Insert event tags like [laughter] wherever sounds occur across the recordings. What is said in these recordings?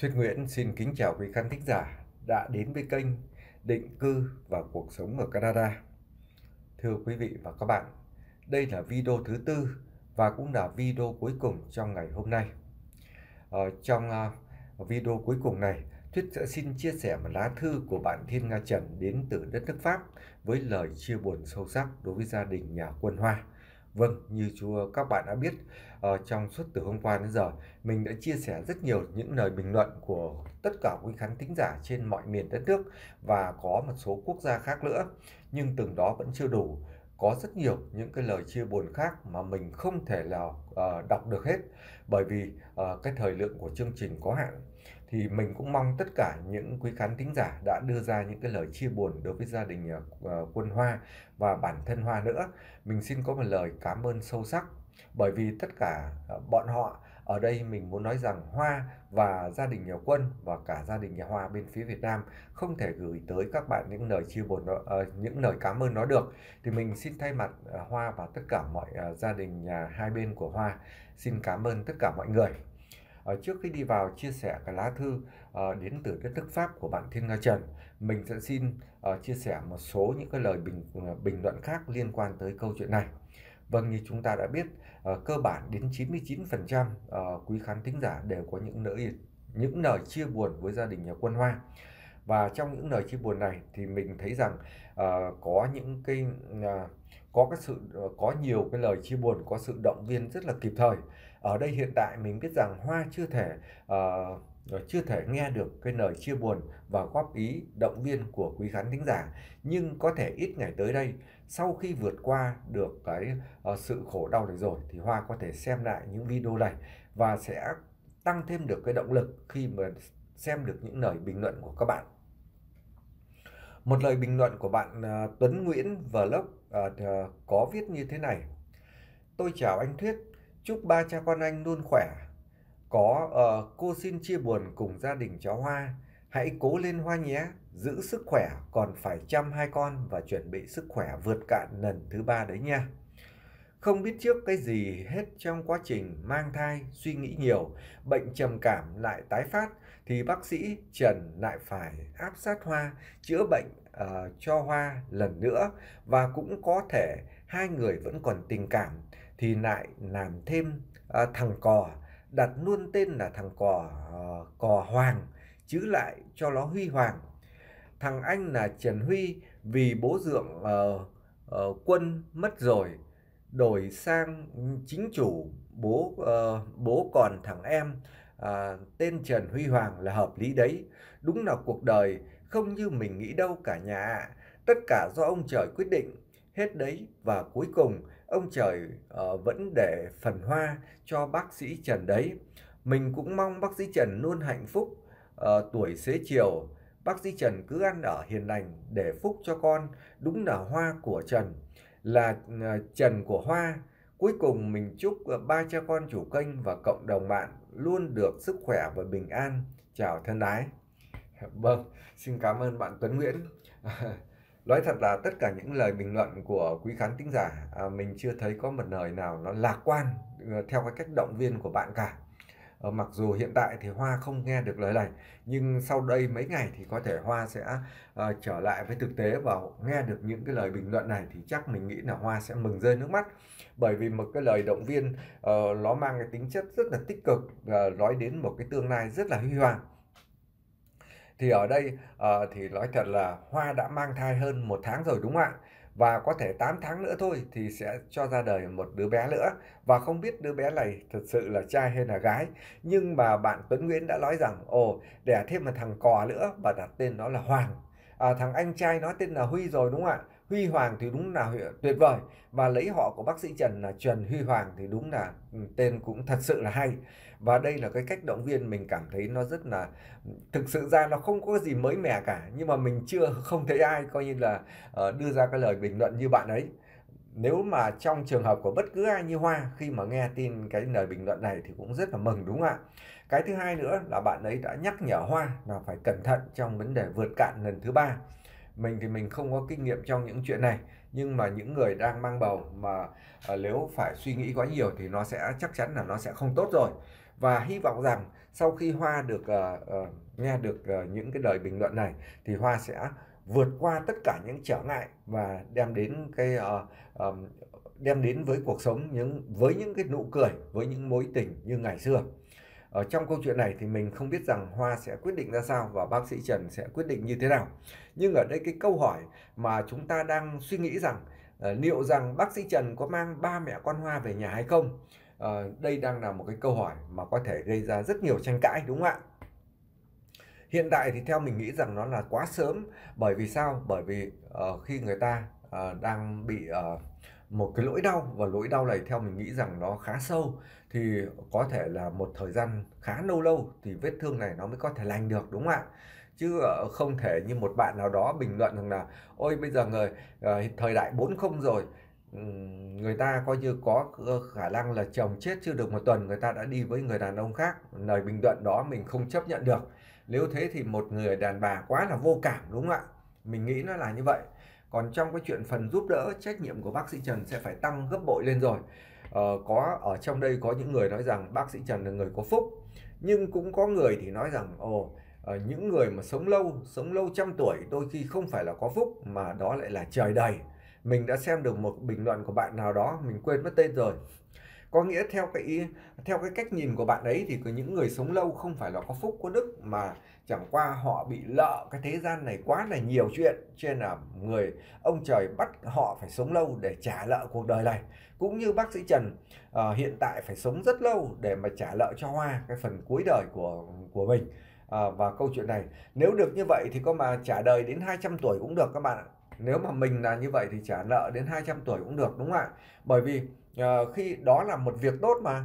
Thuyết Nguyễn xin kính chào quý khán thính giả đã đến với kênh Định cư và cuộc sống ở Canada. Thưa quý vị và các bạn, đây là video thứ tư và cũng là video cuối cùng trong ngày hôm nay. Ở ờ, trong à, video cuối cùng này, Thuyết sẽ xin chia sẻ một lá thư của bạn Thiên Nga Trần đến từ đất nước Pháp với lời chia buồn sâu sắc đối với gia đình nhà quân Hoa Vâng, như chú các bạn đã biết, ờ, trong suốt từ hôm qua đến giờ, mình đã chia sẻ rất nhiều những lời bình luận của tất cả quý khán thính giả trên mọi miền đất nước và có một số quốc gia khác nữa. Nhưng từng đó vẫn chưa đủ, có rất nhiều những cái lời chia buồn khác mà mình không thể nào ờ, đọc được hết bởi vì ờ, cái thời lượng của chương trình có hạn thì mình cũng mong tất cả những quý khán thính giả đã đưa ra những cái lời chia buồn đối với gia đình ờ, ờ, quân Hoa và bản thân Hoa nữa. Mình xin có một lời cảm ơn sâu sắc bởi vì tất cả ờ, bọn họ ở đây mình muốn nói rằng Hoa và gia đình nhà Quân và cả gia đình nhà Hoa bên phía Việt Nam không thể gửi tới các bạn những lời chia buồn đó, những lời cảm ơn nó được thì mình xin thay mặt Hoa và tất cả mọi gia đình nhà hai bên của Hoa xin cảm ơn tất cả mọi người. Ờ, trước khi đi vào chia sẻ cái lá thư ờ, đến từ đất nước pháp của bạn Thiên Nga Trần mình sẽ xin ờ, chia sẻ một số những cái lời bình bình luận khác liên quan tới câu chuyện này Vâng như chúng ta đã biết cơ bản đến 99% quý khán thính giả đều có những nỗi những lời chia buồn với gia đình nhà quân Hoa và trong những lời chia buồn này thì mình thấy rằng uh, có những cái uh, có cái sự uh, có nhiều cái lời chia buồn có sự động viên rất là kịp thời ở đây hiện tại mình biết rằng hoa chưa thể uh, chưa thể nghe được cái lời chia buồn và góp ý động viên của quý khán thính giả nhưng có thể ít ngày tới đây sau khi vượt qua được cái uh, sự khổ đau này rồi thì hoa có thể xem lại những video này và sẽ tăng thêm được cái động lực khi mà xem được những lời bình luận của các bạn một lời bình luận của bạn uh, Tuấn Nguyễn vlog uh, có viết như thế này tôi chào anh Thuyết Chúc ba cha con anh luôn khỏe. Có uh, cô xin chia buồn cùng gia đình cháu Hoa. Hãy cố lên Hoa nhé, giữ sức khỏe còn phải chăm hai con và chuẩn bị sức khỏe vượt cạn lần thứ ba đấy nha. Không biết trước cái gì hết trong quá trình mang thai, suy nghĩ nhiều, bệnh trầm cảm lại tái phát thì bác sĩ Trần lại phải áp sát Hoa, chữa bệnh uh, cho Hoa lần nữa và cũng có thể hai người vẫn còn tình cảm thì lại làm thêm à, thằng cò đặt luôn tên là thằng cò à, cò hoàng chữ lại cho nó huy hoàng thằng anh là trần huy vì bố dượng à, à, quân mất rồi đổi sang chính chủ bố à, bố còn thằng em à, tên trần huy hoàng là hợp lý đấy đúng là cuộc đời không như mình nghĩ đâu cả nhà tất cả do ông trời quyết định hết đấy và cuối cùng ông trời uh, vẫn để phần hoa cho bác sĩ Trần đấy. Mình cũng mong bác sĩ Trần luôn hạnh phúc, uh, tuổi xế chiều, bác sĩ Trần cứ ăn ở hiền lành để phúc cho con, đúng là hoa của Trần, là uh, Trần của hoa. Cuối cùng mình chúc uh, ba cha con chủ kênh và cộng đồng bạn luôn được sức khỏe và bình an. Chào thân ái. Vâng, xin cảm ơn bạn Tuấn Nguyễn. [laughs] nói thật là tất cả những lời bình luận của quý khán tính giả à, mình chưa thấy có một lời nào nó lạc quan ờ, theo cái cách động viên của bạn cả à, mặc dù hiện tại thì hoa không nghe được lời này nhưng sau đây mấy ngày thì có thể hoa sẽ à, trở lại với thực tế và nghe được những cái lời bình luận này thì chắc mình nghĩ là hoa sẽ mừng rơi nước mắt bởi vì một cái lời động viên à, nó mang cái tính chất rất là tích cực à, nói đến một cái tương lai rất là huy hoàng thì ở đây uh, thì nói thật là hoa đã mang thai hơn một tháng rồi đúng không ạ và có thể 8 tháng nữa thôi thì sẽ cho ra đời một đứa bé nữa và không biết đứa bé này thật sự là trai hay là gái nhưng mà bạn Tuấn Nguyễn đã nói rằng ồ đẻ thêm một thằng cò nữa và đặt tên nó là Hoàng à, thằng anh trai nó tên là Huy rồi đúng không ạ Huy Hoàng thì đúng là tuyệt vời và lấy họ của bác sĩ Trần là Trần Huy Hoàng thì đúng là ừ, tên cũng thật sự là hay và đây là cái cách động viên mình cảm thấy nó rất là ừ, thực sự ra nó không có gì mới mẻ cả nhưng mà mình chưa không thấy ai coi như là uh, đưa ra cái lời bình luận như bạn ấy nếu mà trong trường hợp của bất cứ ai như Hoa khi mà nghe tin cái lời bình luận này thì cũng rất là mừng đúng không ạ? Cái thứ hai nữa là bạn ấy đã nhắc nhở Hoa là phải cẩn thận trong vấn đề vượt cạn lần thứ ba mình thì mình không có kinh nghiệm trong những chuyện này nhưng mà những người đang mang bầu mà uh, nếu phải suy nghĩ quá nhiều thì nó sẽ chắc chắn là nó sẽ không tốt rồi và hy vọng rằng sau khi hoa được uh, uh, nghe được uh, những cái lời bình luận này thì hoa sẽ vượt qua tất cả những trở ngại và đem đến cái uh, um, đem đến với cuộc sống những với những cái nụ cười với những mối tình như ngày xưa ở trong câu chuyện này thì mình không biết rằng hoa sẽ quyết định ra sao và bác sĩ trần sẽ quyết định như thế nào nhưng ở đây cái câu hỏi mà chúng ta đang suy nghĩ rằng ờ, liệu rằng bác sĩ trần có mang ba mẹ con hoa về nhà hay không uh, đây đang là một cái câu hỏi mà có thể gây ra rất nhiều tranh cãi đúng không ạ hiện tại thì theo mình nghĩ rằng nó là quá sớm bởi vì sao bởi vì uh, khi người ta uh, đang bị uh, một cái lỗi đau và lỗi đau này theo mình nghĩ rằng nó khá sâu thì có thể là một thời gian khá lâu lâu thì vết thương này nó mới có thể lành được đúng không ạ chứ ờ, không thể như một bạn nào đó bình luận rằng là ôi bây giờ người ờ, thời đại 40 rồi người ta coi như có khả năng là chồng chết chưa được một tuần người ta đã đi với người đàn ông khác lời bình luận đó mình không chấp nhận được nếu thế thì một người đàn bà quá là vô cảm đúng không ạ mình nghĩ nó là như vậy còn trong cái chuyện phần giúp đỡ trách nhiệm của bác sĩ Trần sẽ phải tăng gấp bội lên rồi uh, có ở trong đây có những người nói rằng bác sĩ Trần là người có phúc nhưng cũng có người thì nói rằng ồ oh, uh, những người mà sống lâu sống lâu trăm tuổi đôi khi không phải là có phúc mà đó lại là trời đầy mình đã xem được một bình luận của bạn nào đó mình quên mất tên rồi có nghĩa theo cái theo cái cách nhìn của bạn ấy thì những người sống lâu không phải là có phúc có đức mà chẳng qua họ bị lợ cái thế gian này quá là nhiều chuyện cho nên là người ông trời bắt họ phải sống lâu để trả lợ cuộc đời này cũng như bác sĩ Trần uh, hiện tại phải sống rất lâu để mà trả lợ cho Hoa cái phần cuối đời của của mình uh, và câu chuyện này nếu được như vậy thì có mà trả đời đến 200 tuổi cũng được các bạn ạ nếu mà mình là như vậy thì trả nợ đến 200 tuổi cũng được đúng không ạ bởi vì uh, khi đó là một việc tốt mà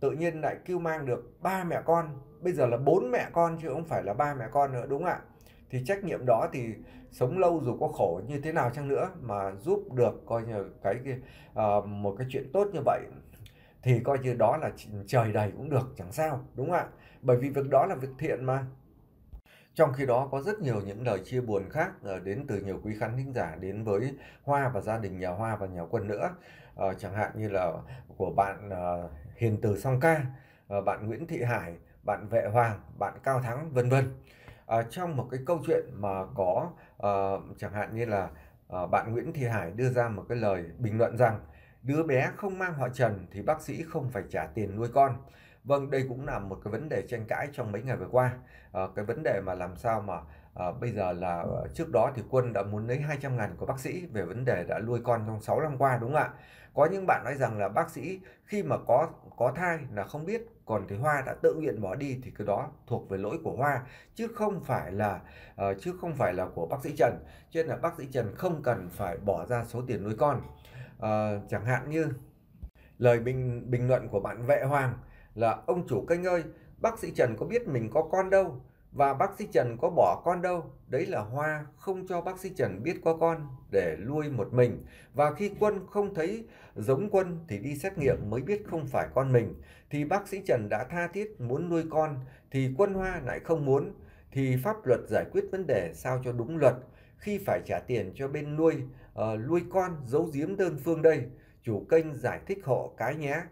tự nhiên lại cứu mang được ba mẹ con bây giờ là bốn mẹ con chứ không phải là ba mẹ con nữa đúng không ạ thì trách nhiệm đó thì sống lâu dù có khổ như thế nào chăng nữa mà giúp được coi như cái, uh, một cái chuyện tốt như vậy thì coi như đó là trời đầy cũng được chẳng sao đúng không ạ bởi vì việc đó là việc thiện mà trong khi đó có rất nhiều những lời chia buồn khác ờ, đến từ nhiều quý khán thính giả đến với Hoa và gia đình nhà Hoa và nhà Quân nữa. À, chẳng hạn như là của bạn à, Hiền Từ Song Ca, ờ, bạn Nguyễn Thị Hải, bạn Vệ Hoàng, bạn Cao Thắng vân vân. À, trong một cái câu chuyện mà có uh, chẳng hạn như là uh, bạn Nguyễn Thị Hải đưa ra một cái lời bình luận rằng đứa bé không mang họ Trần thì bác sĩ không phải trả tiền nuôi con. Vâng, đây cũng là một cái vấn đề tranh cãi trong mấy ngày vừa qua. À, cái vấn đề mà làm sao mà à, bây giờ là trước đó thì quân đã muốn lấy 200 ngàn của bác sĩ về vấn đề đã nuôi con trong 6 năm qua đúng không ạ? có những bạn nói rằng là bác sĩ khi mà có có thai là không biết còn thì hoa đã tự nguyện bỏ đi thì cái đó thuộc về lỗi của hoa chứ không phải là uh, chứ không phải là của bác sĩ Trần cho nên là bác sĩ Trần không cần phải bỏ ra số tiền nuôi con uh, chẳng hạn như lời bình bình luận của bạn Vệ Hoàng là ông chủ kênh ơi bác sĩ Trần có biết mình có con đâu và bác sĩ Trần có bỏ con đâu, đấy là Hoa không cho bác sĩ Trần biết có con để nuôi một mình. Và khi Quân không thấy giống Quân thì đi xét nghiệm mới biết không phải con mình. Thì bác sĩ Trần đã tha thiết muốn nuôi con, thì Quân Hoa lại không muốn. Thì pháp luật giải quyết vấn đề sao cho đúng luật. Khi phải trả tiền cho bên nuôi, uh, nuôi con giấu giếm đơn phương đây, chủ kênh giải thích hộ cái nhé.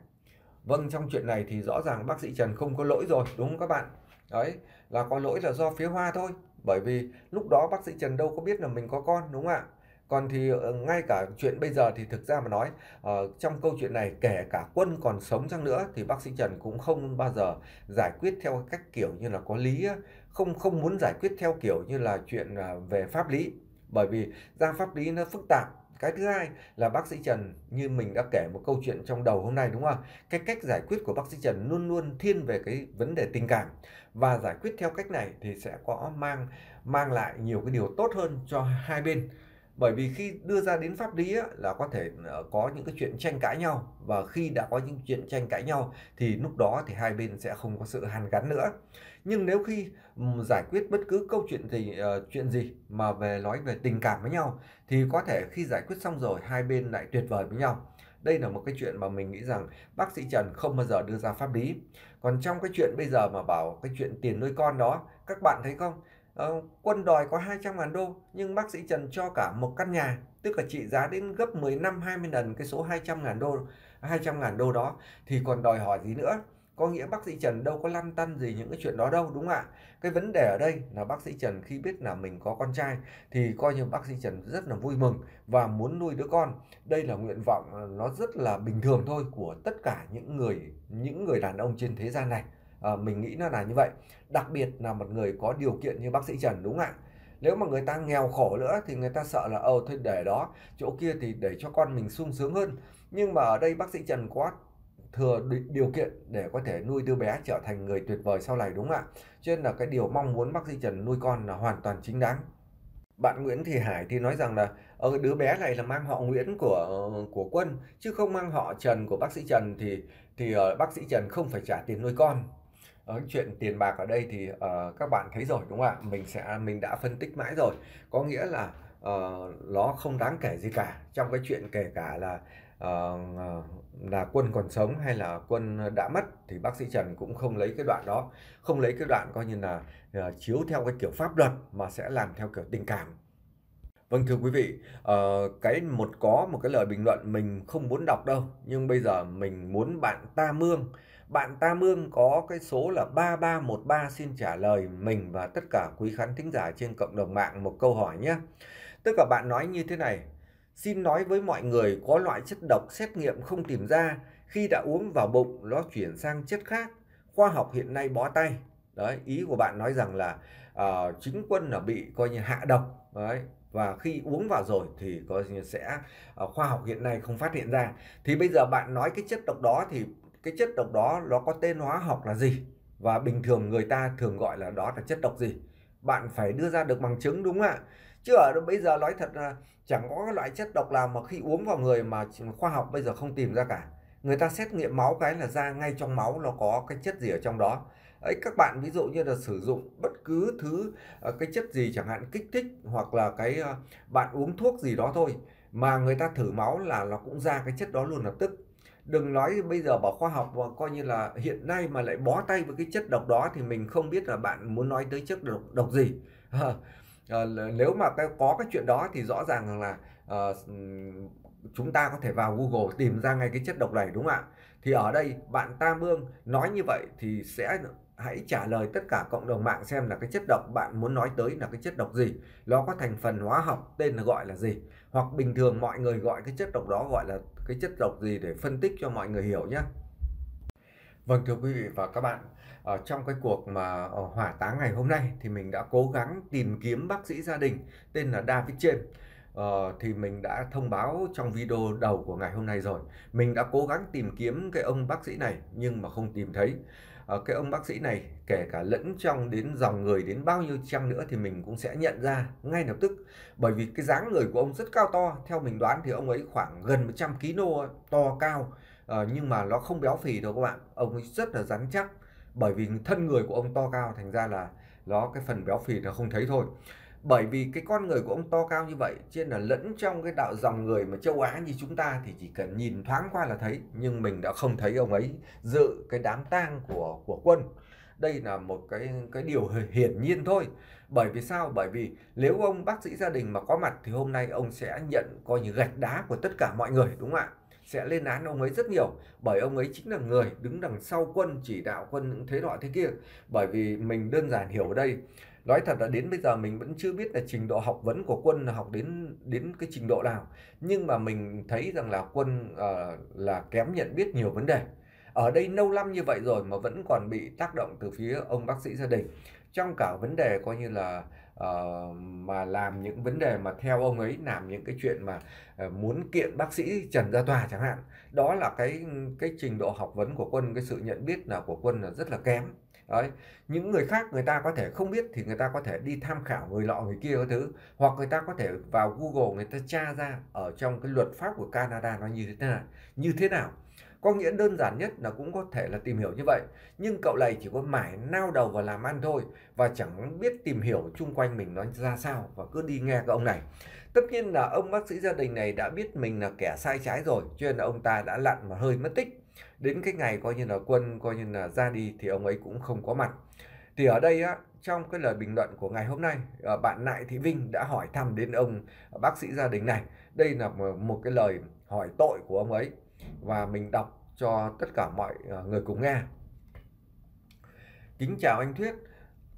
Vâng, trong chuyện này thì rõ ràng bác sĩ Trần không có lỗi rồi, đúng không các bạn? đấy là có lỗi là do phía hoa thôi bởi vì lúc đó bác sĩ trần đâu có biết là mình có con đúng không ạ còn thì ờ, ngay cả chuyện bây giờ thì thực ra mà nói uh, trong câu chuyện này kể cả quân còn sống chăng nữa thì bác sĩ trần cũng không bao giờ giải quyết theo cách kiểu như là có lý không không muốn giải quyết theo kiểu như là chuyện à, về pháp lý bởi vì ra pháp lý nó phức tạp cái thứ hai là bác sĩ Trần như mình đã kể một câu chuyện trong đầu hôm nay đúng không cái cách giải quyết của bác sĩ Trần luôn luôn thiên về cái vấn đề tình cảm và giải quyết theo cách này thì sẽ có mang mang lại nhiều cái điều tốt hơn cho hai bên bởi vì khi đưa ra đến pháp lý á, là có thể ờ, có những cái chuyện tranh cãi nhau và khi đã có những chuyện tranh cãi nhau thì lúc đó thì hai bên sẽ không có sự hàn gắn nữa nhưng nếu khi giải quyết bất cứ câu chuyện gì uh, chuyện gì mà về nói về tình cảm với nhau thì có thể khi giải quyết xong rồi hai bên lại tuyệt vời với nhau đây là một cái chuyện mà mình nghĩ rằng bác sĩ Trần không bao giờ đưa ra pháp lý còn trong cái chuyện bây giờ mà bảo cái chuyện tiền nuôi con đó các bạn thấy không Ờ, quân đòi có 200 ngàn đô nhưng bác sĩ Trần cho cả một căn nhà tức là trị giá đến gấp 10 năm 20 lần cái số 200 ngàn đô 200 ngàn đô đó thì còn đòi hỏi gì nữa có nghĩa bác sĩ Trần đâu có lăn tăn gì những cái chuyện đó đâu đúng không ạ cái vấn đề ở đây là bác sĩ Trần khi biết là mình có con trai thì coi như bác sĩ Trần rất là vui mừng và muốn nuôi đứa con đây là nguyện vọng ờ, nó rất là bình thường thôi của tất cả những người những người đàn ông trên thế gian này à, mình nghĩ nó là như vậy đặc biệt là một người có điều kiện như bác sĩ trần đúng không ạ nếu mà người ta nghèo khổ nữa thì người ta sợ là ờ thôi để đó chỗ kia thì để cho con mình sung sướng hơn nhưng mà ở đây bác sĩ trần có thừa điều kiện để có thể nuôi đứa bé trở thành người tuyệt vời sau này đúng không ạ cho nên là cái điều mong muốn bác sĩ trần nuôi con là hoàn toàn chính đáng bạn Nguyễn Thị Hải thì nói rằng là ở ờ, đứa bé này là mang họ Nguyễn của của Quân chứ không mang họ Trần của bác sĩ Trần thì thì ờ, bác sĩ Trần không phải trả tiền nuôi con ở ờ, chuyện tiền bạc ở đây thì uh, các bạn thấy rồi đúng không ạ mình sẽ mình đã phân tích mãi rồi có nghĩa là uh, nó không đáng kể gì cả trong cái chuyện kể cả là uh, là quân còn sống hay là quân đã mất thì bác sĩ Trần cũng không lấy cái đoạn đó không lấy cái đoạn coi như là uh, chiếu theo cái kiểu pháp luật mà sẽ làm theo kiểu tình cảm Vâng thưa quý vị, uh, cái một có một cái lời bình luận mình không muốn đọc đâu, nhưng bây giờ mình muốn bạn ta mương bạn ta Mương có cái số là 3313 xin trả lời mình và tất cả quý khán thính giả trên cộng đồng mạng một câu hỏi nhé. Tức là bạn nói như thế này, xin nói với mọi người có loại chất độc xét nghiệm không tìm ra, khi đã uống vào bụng nó chuyển sang chất khác, khoa học hiện nay bó tay. Đấy, ý của bạn nói rằng là uh, chính quân là bị coi như hạ độc. Đấy, và khi uống vào rồi thì có sẽ ờ, khoa học hiện nay không phát hiện ra thì bây giờ bạn nói cái chất độc đó thì cái chất độc đó nó có tên hóa học là gì và bình thường người ta thường gọi là đó là chất độc gì bạn phải đưa ra được bằng chứng đúng không ạ chứ ở đó bây giờ nói thật là chẳng có loại chất độc nào mà khi uống vào người mà khoa học bây giờ không tìm ra cả người ta xét nghiệm máu cái là ra ngay trong máu nó có cái chất gì ở trong đó ấy các bạn ví dụ như là sử dụng bất cứ thứ ờ, cái chất gì chẳng hạn kích thích hoặc là cái ờ, bạn uống thuốc gì đó thôi mà người ta thử máu là nó cũng ra cái chất đó luôn lập tức đừng nói bây giờ bảo khoa học và coi như là hiện nay mà lại bó tay với cái chất độc đó thì mình không biết là bạn muốn nói tới chất độc độc gì à, nếu mà có cái chuyện đó thì rõ ràng là à, chúng ta có thể vào Google tìm ra ngay cái chất độc này đúng không ạ thì ở đây bạn Tam Hương nói như vậy thì sẽ hãy trả lời tất cả cộng đồng mạng xem là cái chất độc bạn muốn nói tới là cái chất độc gì nó có thành phần hóa học tên là gọi là gì hoặc bình thường mọi người gọi cái chất độc đó gọi là cái chất độc gì để phân tích cho mọi người hiểu nhé vâng thưa quý vị và các bạn ở trong cái cuộc mà ờ, hỏa táng ngày hôm nay thì mình đã cố gắng tìm kiếm bác sĩ gia đình tên là David trên Ờ, thì mình đã thông báo trong video đầu của ngày hôm nay rồi mình đã cố gắng tìm kiếm cái ông bác sĩ này nhưng mà không tìm thấy Ờ, cái ông bác sĩ này kể cả lẫn trong đến dòng người đến bao nhiêu trăm nữa thì mình cũng sẽ nhận ra ngay lập tức bởi vì cái dáng người của ông rất cao to theo mình đoán thì ông ấy khoảng gần 100 kg to cao à, nhưng mà nó không béo phì đâu các bạn ông ấy rất là rắn chắc bởi vì thân người của ông to cao thành ra là nó cái phần béo phì nó không thấy thôi bởi vì cái con người của ông to cao như vậy trên là lẫn trong cái đạo dòng người mà châu Á như chúng ta thì chỉ cần nhìn thoáng qua là thấy nhưng mình đã không thấy ông ấy dự cái đám tang của của quân đây là một cái cái điều hiển nhiên thôi bởi vì sao bởi vì nếu ông bác sĩ gia đình mà có mặt thì hôm nay ông sẽ nhận coi như gạch đá của tất cả mọi người đúng không ạ sẽ lên án ông ấy rất nhiều bởi ông ấy chính là người đứng đằng sau quân chỉ đạo quân những thế loại thế kia bởi vì mình đơn giản hiểu ở đây nói thật là đến bây giờ mình vẫn chưa biết là trình độ học vấn của quân là học đến đến cái trình độ nào nhưng mà mình thấy rằng là quân uh, là kém nhận biết nhiều vấn đề ở đây lâu năm như vậy rồi mà vẫn còn bị tác động từ phía ông bác sĩ gia đình trong cả vấn đề coi như là uh, mà làm những vấn đề mà theo ông ấy làm những cái chuyện mà uh, muốn kiện bác sĩ Trần ra tòa chẳng hạn đó là cái cái trình độ học vấn của quân cái sự nhận biết là của quân là rất là kém đấy những người khác người ta có thể không biết thì người ta có thể đi tham khảo người lọ người kia có thứ hoặc người ta có thể vào Google người ta tra ra ở trong cái luật pháp của Canada nó như thế nào như thế nào có nghĩa đơn giản nhất là cũng có thể là tìm hiểu như vậy nhưng cậu này chỉ có mải nao đầu và làm ăn thôi và chẳng biết tìm hiểu chung quanh mình nó ra sao và cứ đi nghe cái ông này tất nhiên là ông bác sĩ gia đình này đã biết mình là kẻ sai trái rồi cho nên là ông ta đã lặn mà hơi mất tích đến cái ngày coi như là quân coi như là ra đi thì ông ấy cũng không có mặt thì ở đây á trong cái lời bình luận của ngày hôm nay ờ, bạn Nại Thị Vinh đã hỏi thăm đến ông bác sĩ gia đình này đây là một cái lời hỏi tội của ông ấy và mình đọc cho tất cả mọi ờ, người cùng nghe kính chào anh Thuyết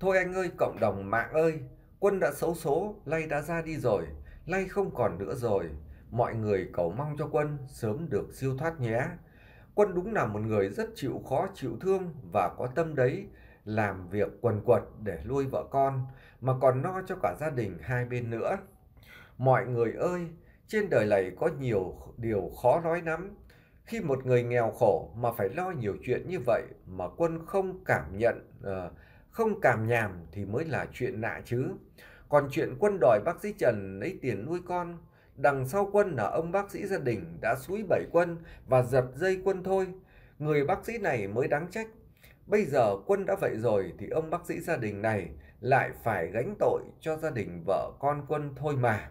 thôi anh ơi cộng đồng mạng ơi quân đã xấu số lay đã ra đi rồi lay không còn nữa rồi mọi người cầu mong cho quân sớm được siêu thoát nhé Quân đúng là một người rất chịu khó chịu thương và có tâm đấy, làm việc quần quật để nuôi vợ con mà còn no cho cả gia đình hai bên nữa. Mọi người ơi, trên đời này có nhiều điều khó nói lắm. Khi một người nghèo khổ mà phải lo nhiều chuyện như vậy mà quân không cảm nhận, ờ, không cảm nhàm thì mới là chuyện lạ chứ. Còn chuyện quân đòi bác sĩ Trần lấy tiền nuôi con đằng sau quân là ông bác sĩ gia đình đã suối bảy quân và giật dây quân thôi. Người bác sĩ này mới đáng trách. Bây giờ quân đã vậy rồi thì ông bác sĩ gia đình này lại phải gánh tội cho gia đình vợ con quân thôi mà.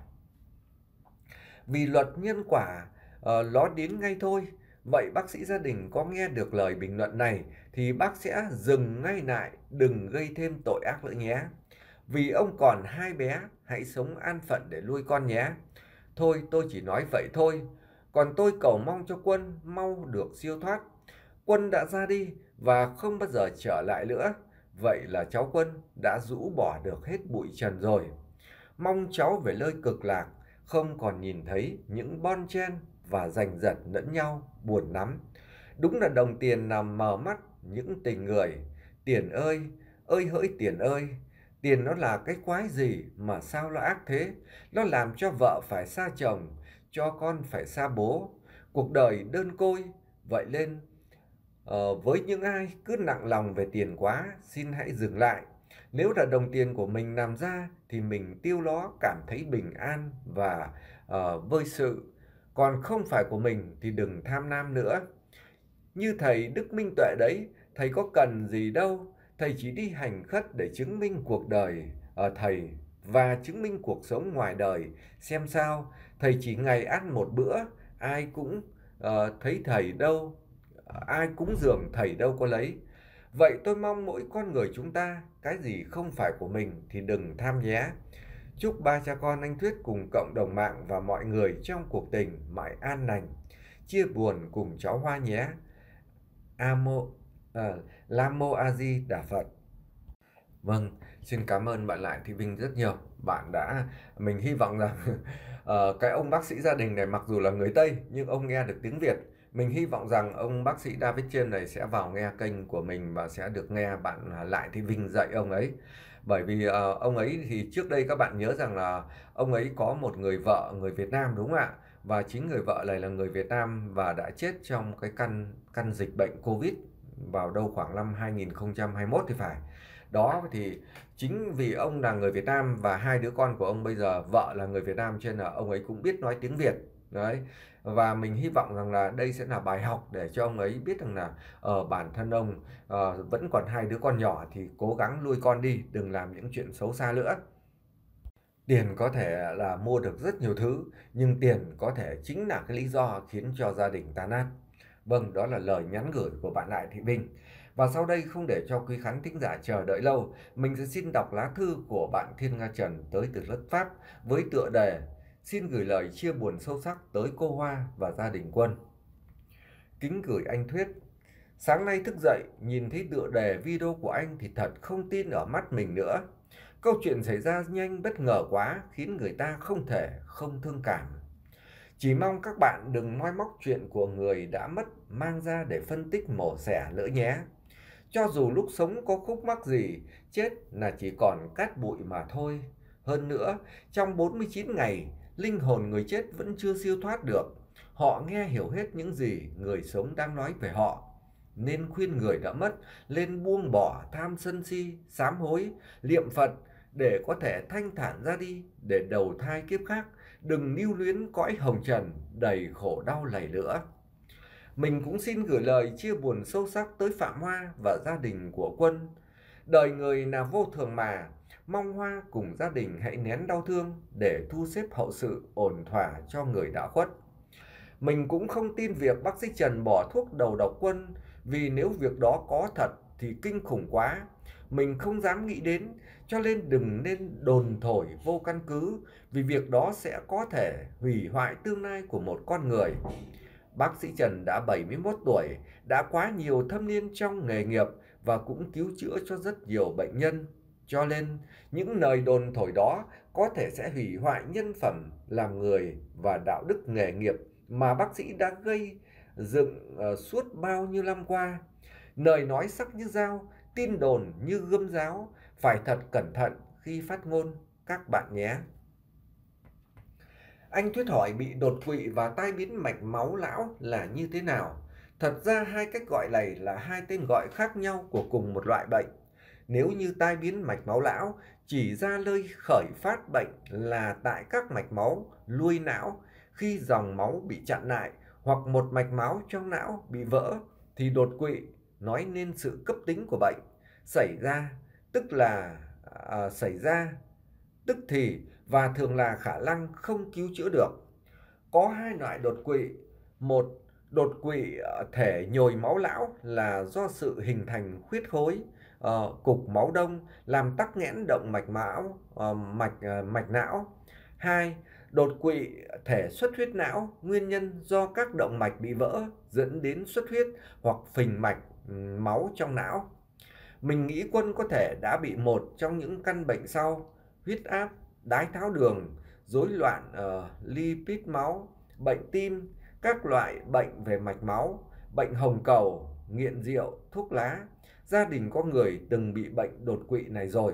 Vì luật nhân quả uh, ờ, đến ngay thôi. Vậy bác sĩ gia đình có nghe được lời bình luận này thì bác sẽ dừng ngay lại, đừng gây thêm tội ác nữa nhé. Vì ông còn hai bé, hãy sống an phận để nuôi con nhé. Thôi tôi chỉ nói vậy thôi, còn tôi cầu mong cho quân mau được siêu thoát. Quân đã ra đi và không bao giờ trở lại nữa. Vậy là cháu quân đã rũ bỏ được hết bụi trần rồi. Mong cháu về nơi cực lạc, không còn nhìn thấy những bon chen và giành giật lẫn nhau, buồn lắm. Đúng là đồng tiền nằm mờ mắt những tình người. Tiền ơi, ơi hỡi tiền ơi, Tiền nó là cái quái gì mà sao nó ác thế? Nó làm cho vợ phải xa chồng, cho con phải xa bố. Cuộc đời đơn côi, vậy nên uh, với những ai cứ nặng lòng về tiền quá, xin hãy dừng lại. Nếu là đồng tiền của mình làm ra thì mình tiêu nó cảm thấy bình an và uh, vơi sự. Còn không phải của mình thì đừng tham lam nữa. Như thầy Đức Minh Tuệ đấy, thầy có cần gì đâu Thầy chỉ đi hành khất để chứng minh cuộc đời ở thầy và chứng minh cuộc sống ngoài đời xem sao thầy chỉ ngày ăn một bữa ai cũng uh, thấy thầy đâu ai cũng dường thầy đâu có lấy vậy tôi mong mỗi con người chúng ta cái gì không phải của mình thì đừng tham nhé chúc ba cha con anh thuyết cùng cộng đồng mạng và mọi người trong cuộc tình mãi an lành chia buồn cùng cháu hoa nhé amo à, ờ, Nam Mô A Di Đà Phật Vâng, xin cảm ơn bạn Lại Thi Vinh rất nhiều. Bạn đã, mình hy vọng rằng uh, [laughs] cái ông bác sĩ gia đình này mặc dù là người Tây nhưng ông nghe được tiếng Việt. Mình hy vọng rằng ông bác sĩ David Chiên này sẽ vào nghe kênh của mình và sẽ được nghe bạn à, Lại Thi Vinh dạy ông ấy. Bởi vì uh, ông ấy thì trước đây các bạn nhớ rằng là ông ấy có một người vợ người Việt Nam đúng không ạ? Và chính người vợ này là người Việt Nam và đã chết trong cái căn căn dịch bệnh Covid vào đâu khoảng năm 2021 thì phải đó thì chính vì ông là người Việt Nam và hai đứa con của ông bây giờ vợ là người Việt Nam cho nên là ông ấy cũng biết nói tiếng Việt đấy và mình hy vọng rằng là đây sẽ là bài học để cho ông ấy biết rằng là ở ờ, uh, bản thân ông uh, vẫn còn hai đứa con nhỏ thì cố gắng nuôi con đi đừng làm những chuyện xấu xa nữa tiền có thể là mua được rất nhiều thứ nhưng tiền có thể chính là cái lý do khiến cho gia đình tan nát Vâng, đó là lời nhắn gửi của bạn Lại Thị Bình. Và sau đây không để cho quý khán thính giả chờ đợi lâu, mình sẽ xin đọc lá thư của bạn Thiên Nga Trần tới từ nước Pháp với tựa đề Xin gửi lời chia buồn sâu sắc tới cô Hoa và gia đình Quân. Kính gửi anh Thuyết, sáng nay thức dậy nhìn thấy tựa đề video của anh thì thật không tin ở mắt mình nữa. Câu chuyện xảy ra nhanh bất ngờ quá khiến người ta không thể không thương cảm. Chỉ mong các bạn đừng moi móc chuyện của người đã mất mang ra để phân tích mổ xẻ lỡ nhé. Cho dù lúc sống có khúc mắc gì, chết là chỉ còn cát bụi mà thôi. Hơn nữa, trong 49 ngày, linh hồn người chết vẫn chưa siêu thoát được. Họ nghe hiểu hết những gì người sống đang nói về họ. Nên khuyên người đã mất lên buông bỏ tham sân si, sám hối, liệm Phật để có thể thanh thản ra đi để đầu thai kiếp khác đừng lưu luyến cõi hồng trần đầy khổ đau lầy lửa. Mình cũng xin gửi lời chia buồn sâu sắc tới Phạm Hoa và gia đình của Quân. Đời người là vô thường mà, mong Hoa cùng gia đình hãy nén đau thương để thu xếp hậu sự ổn thỏa cho người đã khuất. Mình cũng không tin việc bác sĩ Trần bỏ thuốc đầu độc Quân vì nếu việc đó có thật thì kinh khủng quá. Mình không dám nghĩ đến cho nên đừng nên đồn thổi vô căn cứ vì việc đó sẽ có thể hủy hoại tương lai của một con người. Bác sĩ Trần đã 71 tuổi, đã quá nhiều thâm niên trong nghề nghiệp và cũng cứu chữa cho rất nhiều bệnh nhân. Cho nên, những lời đồn thổi đó có thể sẽ hủy hoại nhân phẩm làm người và đạo đức nghề nghiệp mà bác sĩ đã gây dựng ờ, suốt bao nhiêu năm qua. Lời nói sắc như dao, tin đồn như gươm giáo, phải thật cẩn thận khi phát ngôn các bạn nhé. Anh Thuyết hỏi bị đột quỵ và tai biến mạch máu lão là như thế nào? Thật ra hai cách gọi này là hai tên gọi khác nhau của cùng một loại bệnh. Nếu như tai biến mạch máu lão, chỉ ra nơi khởi phát bệnh là tại các mạch máu lui não khi dòng máu bị chặn lại hoặc một mạch máu trong não bị vỡ thì đột quỵ nói nên sự cấp tính của bệnh xảy ra tức là à, xảy ra tức thì và thường là khả năng không cứu chữa được. Có hai loại đột quỵ, một đột quỵ à, thể nhồi máu lão là do sự hình thành huyết khối uh, cục máu đông làm tắc nghẽn động mạch máu uh, mạch uh, mạch não. Hai, đột quỵ thể xuất huyết não nguyên nhân do các động mạch bị vỡ dẫn đến xuất huyết hoặc phình mạch ừ, máu trong não. Mình nghĩ quân có thể đã bị một trong những căn bệnh sau, huyết áp, đái tháo đường, rối loạn uh, lipid máu, bệnh tim, các loại bệnh về mạch máu, bệnh hồng cầu, nghiện rượu, thuốc lá. Gia đình có người từng bị bệnh đột quỵ này rồi.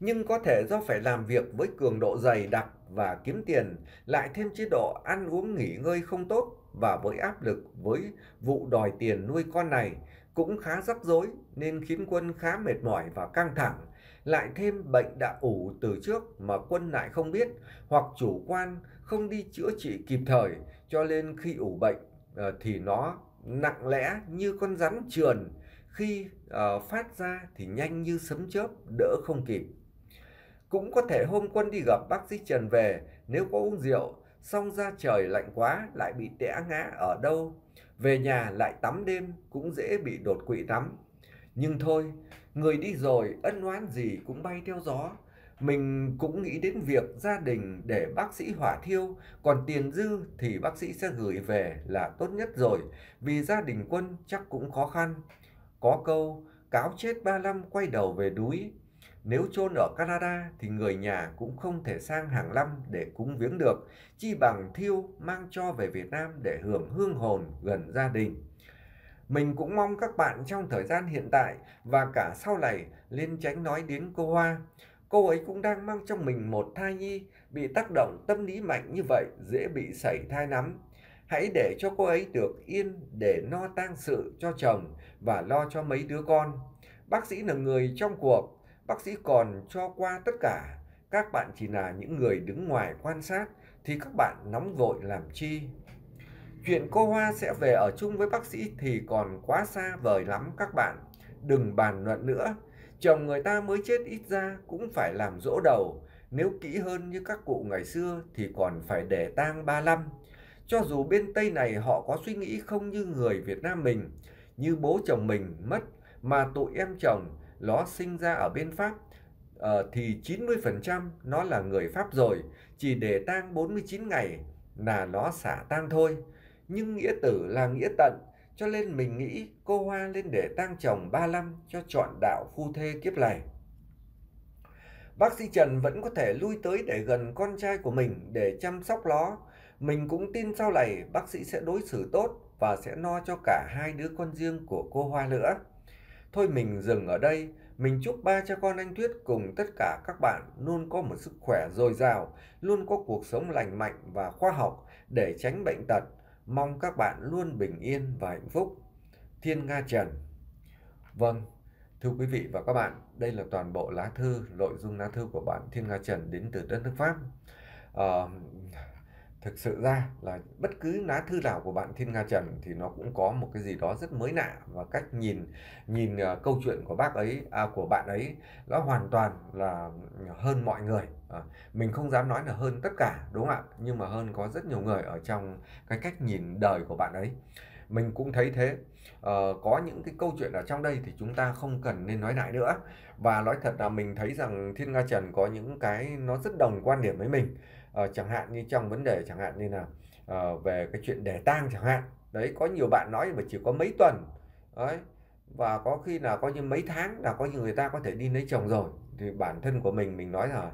Nhưng có thể do phải làm việc với cường độ dày đặc và kiếm tiền, lại thêm chế độ ăn uống nghỉ ngơi không tốt và với áp lực với vụ đòi tiền nuôi con này cũng khá rắc rối nên khiến quân khá mệt mỏi và căng thẳng. Lại thêm bệnh đã ủ từ trước mà quân lại không biết hoặc chủ quan không đi chữa trị kịp thời cho nên khi ủ bệnh ờ, thì nó nặng lẽ như con rắn trườn khi ờ, phát ra thì nhanh như sấm chớp đỡ không kịp cũng có thể hôm quân đi gặp bác sĩ trần về nếu có uống rượu xong ra trời lạnh quá lại bị tẽ ngã ở đâu về nhà lại tắm đêm cũng dễ bị đột quỵ tắm. Nhưng thôi, người đi rồi ân oán gì cũng bay theo gió. Mình cũng nghĩ đến việc gia đình để bác sĩ hỏa thiêu, còn tiền dư thì bác sĩ sẽ gửi về là tốt nhất rồi, vì gia đình quân chắc cũng khó khăn. Có câu, cáo chết ba năm quay đầu về núi, nếu chôn ở Canada thì người nhà cũng không thể sang hàng năm để cúng viếng được, chi bằng thiêu mang cho về Việt Nam để hưởng hương hồn gần gia đình. Mình cũng mong các bạn trong thời gian hiện tại và cả sau này lên tránh nói đến cô Hoa. Cô ấy cũng đang mang trong mình một thai nhi, bị tác động tâm lý mạnh như vậy dễ bị xảy thai lắm. Hãy để cho cô ấy được yên để no tang sự cho chồng và lo cho mấy đứa con. Bác sĩ là người trong cuộc, Bác sĩ còn cho qua tất cả, các bạn chỉ là những người đứng ngoài quan sát thì các bạn nóng vội làm chi. Chuyện cô Hoa sẽ về ở chung với bác sĩ thì còn quá xa vời lắm các bạn, đừng bàn luận nữa. Chồng người ta mới chết ít ra cũng phải làm dỗ đầu, nếu kỹ hơn như các cụ ngày xưa thì còn phải để tang ba năm. Cho dù bên Tây này họ có suy nghĩ không như người Việt Nam mình, như bố chồng mình mất mà tụi em chồng nó sinh ra ở bên Pháp uh, thì 90% nó là người Pháp rồi, chỉ để tang 49 ngày là nó xả tang thôi. Nhưng nghĩa tử là nghĩa tận, cho nên mình nghĩ cô Hoa lên để tang chồng năm cho chọn đạo phu thê kiếp này. Bác sĩ Trần vẫn có thể lui tới để gần con trai của mình để chăm sóc nó. Mình cũng tin sau này bác sĩ sẽ đối xử tốt và sẽ no cho cả hai đứa con riêng của cô Hoa nữa. Thôi mình dừng ở đây, mình chúc ba cha con anh Thuyết cùng tất cả các bạn luôn có một sức khỏe dồi dào, luôn có cuộc sống lành mạnh và khoa học để tránh bệnh tật. Mong các bạn luôn bình yên và hạnh phúc. Thiên Nga Trần Vâng, thưa quý vị và các bạn, đây là toàn bộ lá thư, nội dung lá thư của bạn Thiên Nga Trần đến từ đất nước Pháp. À, thực sự ra là bất cứ lá thư nào của bạn Thiên Nga Trần thì nó cũng có một cái gì đó rất mới lạ và cách nhìn nhìn uh, câu chuyện của bác ấy à, của bạn ấy nó hoàn toàn là hơn mọi người à, mình không dám nói là hơn tất cả đúng không ạ nhưng mà hơn có rất nhiều người ở trong cái cách nhìn đời của bạn ấy mình cũng thấy thế ờ, có những cái câu chuyện ở trong đây thì chúng ta không cần nên nói lại nữa và nói thật là mình thấy rằng thiên nga trần có những cái nó rất đồng quan điểm với mình Ờ, chẳng hạn như trong vấn đề chẳng hạn như là uh, ờ, về cái chuyện đề tang chẳng hạn đấy có nhiều bạn nói mà chỉ có mấy tuần đấy và có khi là có như mấy tháng là có như người ta có thể đi lấy chồng rồi thì bản thân của mình mình nói là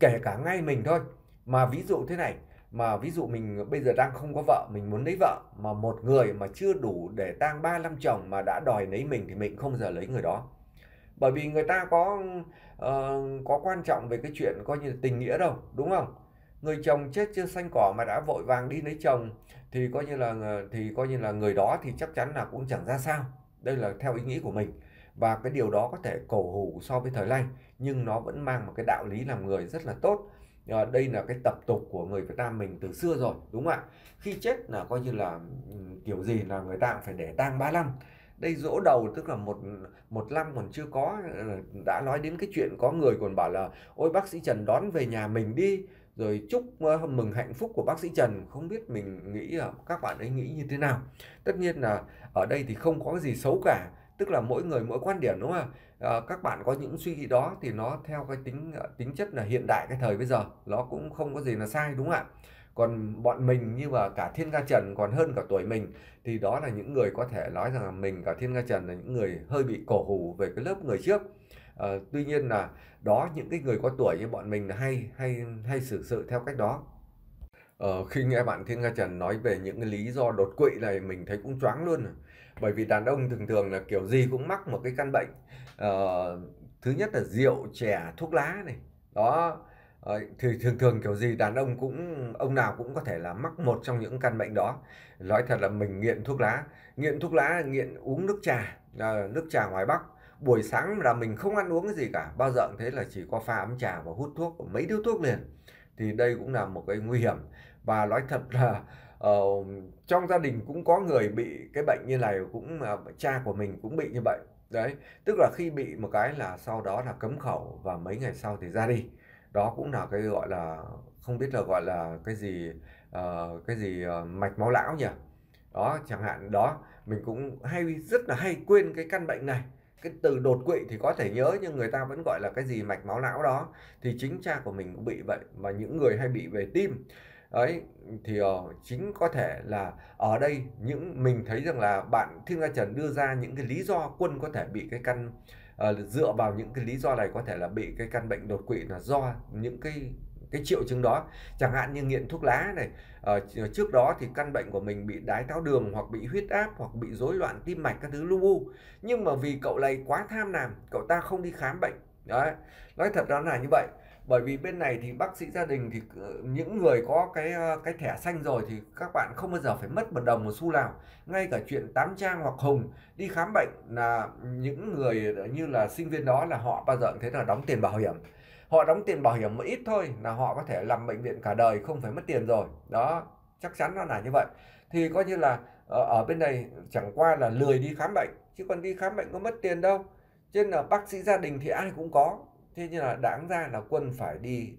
kể cả ngay mình thôi mà ví dụ thế này mà ví dụ mình bây giờ đang không có vợ mình muốn lấy vợ mà một người mà chưa đủ để tang ba năm chồng mà đã đòi lấy mình thì mình không giờ lấy người đó bởi vì người ta có uh, có quan trọng về cái chuyện coi như tình nghĩa đâu đúng không người chồng chết chưa xanh cỏ mà đã vội vàng đi lấy chồng thì coi như là ờ, thì coi như là người đó thì chắc chắn là cũng chẳng ra sao đây là theo ý nghĩ của mình và cái điều đó có thể cổ hủ so với thời lanh nhưng nó vẫn mang một cái đạo lý làm người rất là tốt ờ, đây là cái tập tục của người Việt Nam mình từ xưa rồi đúng không ạ khi chết là coi như là ừ, kiểu gì là người ta phải để tang năm đây dỗ đầu tức là một một năm còn chưa có ờ, đã nói đến cái chuyện có người còn bảo là ôi bác sĩ Trần đón về nhà mình đi rồi chúc mừng hạnh phúc của bác sĩ Trần không biết mình nghĩ các bạn ấy nghĩ như thế nào tất nhiên là ở đây thì không có gì xấu cả tức là mỗi người mỗi quan điểm đúng không ạ ờ, các bạn có những suy nghĩ đó thì nó theo cái tính ờ, tính chất là hiện đại cái thời bây giờ nó cũng không có gì là sai đúng không ạ còn bọn mình như mà cả thiên ca trần còn hơn cả tuổi mình thì đó là những người có thể nói rằng là mình cả thiên ca trần là những người hơi bị cổ hủ về cái lớp người trước à, tuy nhiên là đó những cái người có tuổi như bọn mình hay hay hay xử sự theo cách đó Ờ, khi nghe bạn Thiên Nga Trần nói về những cái lý do đột quỵ này mình thấy cũng choáng luôn bởi vì đàn ông thường thường là kiểu gì cũng mắc một cái căn bệnh ờ, thứ nhất là rượu chè thuốc lá này đó ờ, thì thường thường kiểu gì đàn ông cũng ông nào cũng có thể là mắc một trong những căn bệnh đó nói thật là mình nghiện thuốc lá nghiện thuốc lá nghiện uống nước trà ờ, nước trà ngoài bắc buổi sáng là mình không ăn uống cái gì cả bao giờ cũng thế là chỉ có pha ấm trà và hút thuốc mấy điếu thuốc liền thì đây cũng là một cái nguy hiểm và nói thật là uh, trong gia đình cũng có người bị cái bệnh như này cũng uh, cha của mình cũng bị như vậy đấy tức là khi bị một cái là sau đó là cấm khẩu và mấy ngày sau thì ra đi đó cũng là cái gọi là không biết là gọi là cái gì uh, cái gì uh, mạch máu lão nhỉ đó chẳng hạn đó mình cũng hay rất là hay quên cái căn bệnh này cái từ đột quỵ thì có thể nhớ nhưng người ta vẫn gọi là cái gì mạch máu não đó thì chính cha của mình cũng bị vậy và những người hay bị về tim ấy thì uh, chính có thể là ở đây những mình thấy rằng là bạn thiên gia trần đưa ra những cái lý do quân có thể bị cái căn uh, dựa vào những cái lý do này có thể là bị cái căn bệnh đột quỵ là do những cái cái triệu chứng đó chẳng hạn như nghiện thuốc lá này ở ờ, trước đó thì căn bệnh của mình bị đái tháo đường hoặc bị huyết áp hoặc bị rối loạn tim mạch các thứ lu bu nhưng mà vì cậu này quá tham làm cậu ta không đi khám bệnh đấy nói thật đó là như vậy bởi vì bên này thì bác sĩ gia đình thì ờ, những người có cái ờ, cái thẻ xanh rồi thì các bạn không bao giờ phải mất một đồng một xu nào ngay cả chuyện tám trang hoặc hùng đi khám bệnh là những người như là sinh viên đó là họ bao giờ thế là đóng tiền bảo hiểm họ đóng tiền bảo hiểm một ít thôi là họ có thể làm bệnh viện cả đời không phải mất tiền rồi đó chắc chắn nó là như vậy thì coi như là ờ, ở bên này chẳng qua là lười đi khám bệnh chứ còn đi khám bệnh có mất tiền đâu trên là bác sĩ gia đình thì ai cũng có thế nhưng là đáng ra là quân phải đi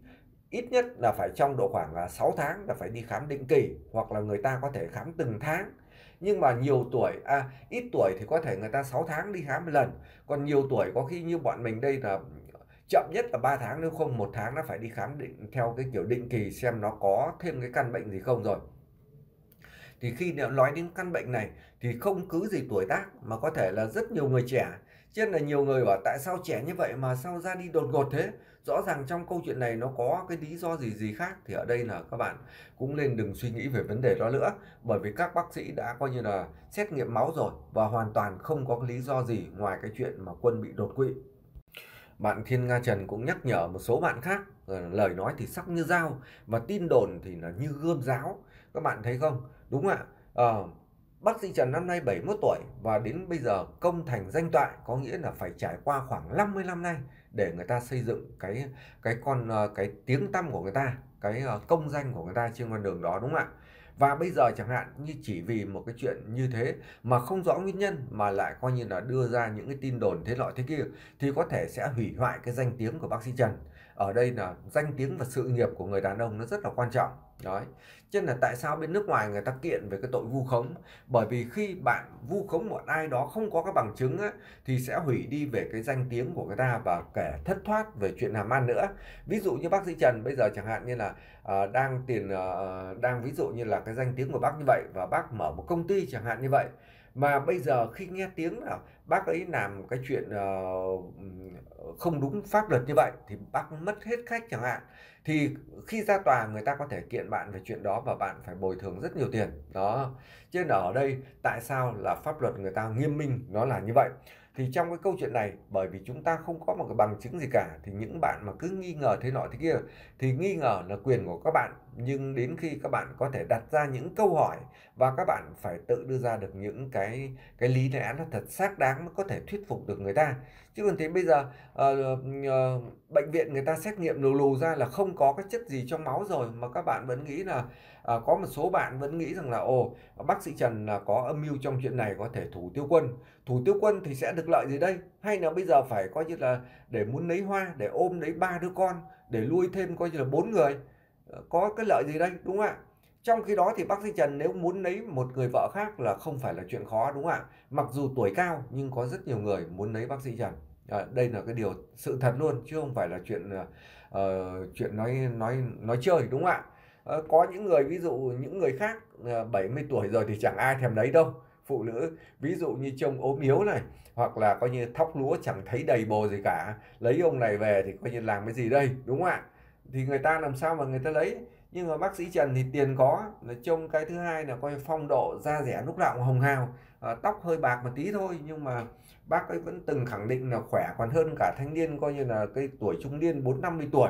ít nhất là phải trong độ khoảng là 6 tháng là phải đi khám định kỳ hoặc là người ta có thể khám từng tháng nhưng mà nhiều tuổi à ít tuổi thì có thể người ta 6 tháng đi khám một lần còn nhiều tuổi có khi như bọn mình đây là chậm nhất là 3 tháng nếu không một tháng nó phải đi khám định theo cái kiểu định kỳ xem nó có thêm cái căn bệnh gì không rồi thì khi nói đến căn bệnh này thì không cứ gì tuổi tác mà có thể là rất nhiều người trẻ cho là nhiều người bảo tại sao trẻ như vậy mà sao ra đi đột ngột thế rõ ràng trong câu chuyện này nó có cái lý do gì gì khác thì ở đây là các bạn cũng nên đừng suy nghĩ về vấn đề đó nữa bởi vì các bác sĩ đã coi như là xét nghiệm máu rồi và hoàn toàn không có lý do gì ngoài cái chuyện mà quân bị đột quỵ bạn Thiên Nga Trần cũng nhắc nhở một số bạn khác, lời nói thì sắc như dao và tin đồn thì là như gươm giáo. Các bạn thấy không? Đúng ạ. À, bác sĩ Trần năm nay 71 tuổi và đến bây giờ công thành danh toại có nghĩa là phải trải qua khoảng 50 năm nay để người ta xây dựng cái cái con ờ, cái tiếng tăm của người ta, cái ờ, công danh của người ta trên con đường đó đúng không ạ? và bây giờ chẳng hạn như chỉ vì một cái chuyện như thế mà không rõ nguyên nhân mà lại coi như là đưa ra những cái tin đồn thế loại thế kia thì có thể sẽ hủy hoại cái danh tiếng của bác sĩ Trần ở đây là danh tiếng và sự nghiệp của người đàn ông nó rất là quan trọng đấy cho là tại sao bên nước ngoài người ta kiện về cái tội vu khống bởi vì khi bạn vu khống một ai đó không có cái bằng chứng á, thì sẽ hủy đi về cái danh tiếng của người ta và kẻ thất thoát về chuyện làm ăn nữa ví dụ như bác sĩ trần bây giờ chẳng hạn như là uh, đang tiền uh, đang ví dụ như là cái danh tiếng của bác như vậy và bác mở một công ty chẳng hạn như vậy mà bây giờ khi nghe tiếng là bác ấy làm cái chuyện uh, không đúng pháp luật như vậy thì bác mất hết khách chẳng hạn thì khi ra tòa người ta có thể kiện bạn về chuyện đó và bạn phải bồi thường rất nhiều tiền đó chứ ở đây tại sao là pháp luật người ta nghiêm minh nó là như vậy thì trong cái câu chuyện này bởi vì chúng ta không có một cái bằng chứng gì cả thì những bạn mà cứ nghi ngờ thế nọ thế kia thì nghi ngờ là quyền của các bạn nhưng đến khi các bạn có thể đặt ra những câu hỏi và các bạn phải tự đưa ra được những cái cái lý lẽ nó thật xác đáng mới có thể thuyết phục được người ta chứ còn thế bây giờ uh, uh, bệnh viện người ta xét nghiệm lù lù ra là không có cái chất gì trong máu rồi mà các bạn vẫn nghĩ là à, có một số bạn vẫn nghĩ rằng là ồ bác sĩ Trần là có âm mưu trong chuyện này có thể thủ tiêu quân thủ tiêu quân thì sẽ được lợi gì đây hay là bây giờ phải coi như là để muốn lấy hoa để ôm lấy ba đứa con để nuôi thêm coi như là bốn người ờ, có cái lợi gì đây đúng không ạ trong khi đó thì bác sĩ Trần nếu muốn lấy một người vợ khác là không phải là chuyện khó đúng không ạ mặc dù tuổi cao nhưng có rất nhiều người muốn lấy bác sĩ Trần à, đây là cái điều sự thật luôn chứ không phải là chuyện uh, chuyện nói nói nói chơi đúng không ạ à, có những người ví dụ những người khác uh, 70 tuổi rồi thì chẳng ai thèm lấy đâu phụ nữ ví dụ như trông ốm yếu này hoặc là coi như thóc lúa chẳng thấy đầy bồ gì cả lấy ông này về thì coi như làm cái gì đây đúng không ạ thì người ta làm sao mà người ta lấy nhưng mà bác sĩ trần thì tiền có là trông cái thứ hai là coi phong độ da rẻ lúc nào cũng hồng hào à, tóc hơi bạc một tí thôi nhưng mà bác ấy vẫn từng khẳng định là khỏe còn hơn cả thanh niên coi như là cái tuổi trung niên bốn năm mươi tuổi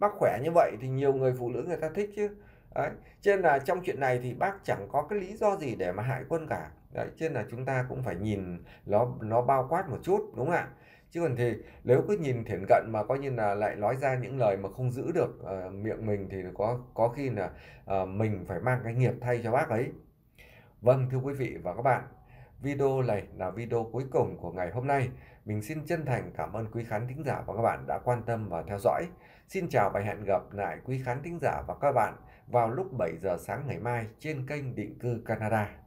bác khỏe như vậy thì nhiều người phụ nữ người ta thích chứ Đấy. Cho là trong chuyện này thì bác chẳng có cái lý do gì để mà hại quân cả. Đấy, cho là chúng ta cũng phải nhìn nó nó bao quát một chút đúng không ạ? chứ còn thì nếu cứ nhìn thiển cận mà coi như là lại nói ra những lời mà không giữ được uh, miệng mình thì có có khi là uh, mình phải mang cái nghiệp thay cho bác ấy vâng thưa quý vị và các bạn video này là video cuối cùng của ngày hôm nay mình xin chân thành cảm ơn quý khán thính giả và các bạn đã quan tâm và theo dõi xin chào và hẹn gặp lại quý khán thính giả và các bạn vào lúc 7 giờ sáng ngày mai trên kênh định cư Canada